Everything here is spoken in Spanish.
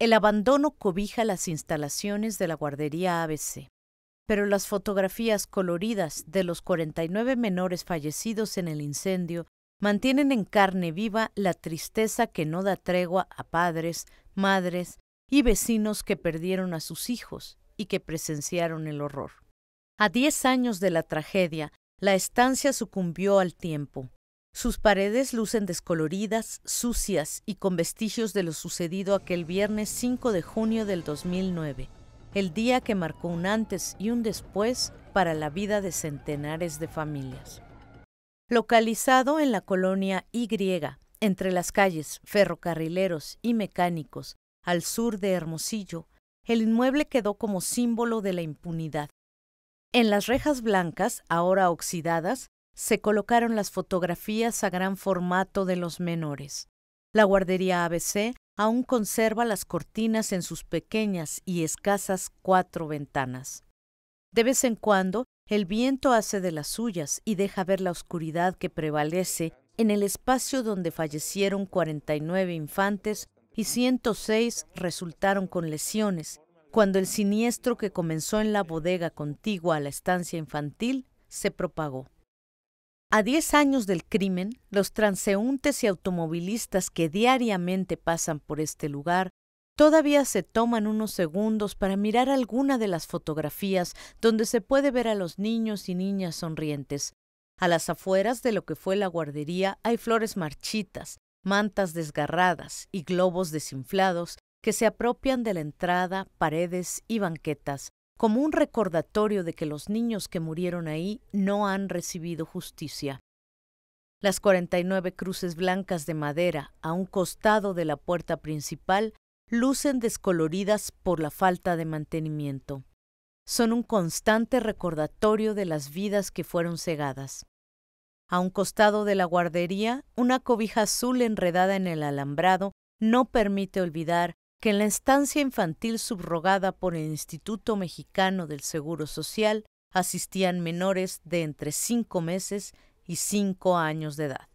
El abandono cobija las instalaciones de la guardería ABC, pero las fotografías coloridas de los 49 menores fallecidos en el incendio mantienen en carne viva la tristeza que no da tregua a padres, madres y vecinos que perdieron a sus hijos y que presenciaron el horror. A diez años de la tragedia, la estancia sucumbió al tiempo, sus paredes lucen descoloridas, sucias y con vestigios de lo sucedido aquel viernes 5 de junio del 2009, el día que marcó un antes y un después para la vida de centenares de familias. Localizado en la colonia Y, entre las calles Ferrocarrileros y Mecánicos, al sur de Hermosillo, el inmueble quedó como símbolo de la impunidad. En las rejas blancas, ahora oxidadas, se colocaron las fotografías a gran formato de los menores. La guardería ABC aún conserva las cortinas en sus pequeñas y escasas cuatro ventanas. De vez en cuando, el viento hace de las suyas y deja ver la oscuridad que prevalece en el espacio donde fallecieron 49 infantes y 106 resultaron con lesiones, cuando el siniestro que comenzó en la bodega contigua a la estancia infantil se propagó. A 10 años del crimen, los transeúntes y automovilistas que diariamente pasan por este lugar todavía se toman unos segundos para mirar alguna de las fotografías donde se puede ver a los niños y niñas sonrientes. A las afueras de lo que fue la guardería hay flores marchitas, mantas desgarradas y globos desinflados que se apropian de la entrada, paredes y banquetas como un recordatorio de que los niños que murieron ahí no han recibido justicia. Las 49 cruces blancas de madera a un costado de la puerta principal lucen descoloridas por la falta de mantenimiento. Son un constante recordatorio de las vidas que fueron cegadas. A un costado de la guardería, una cobija azul enredada en el alambrado no permite olvidar que en la estancia infantil subrogada por el Instituto Mexicano del Seguro Social asistían menores de entre 5 meses y 5 años de edad.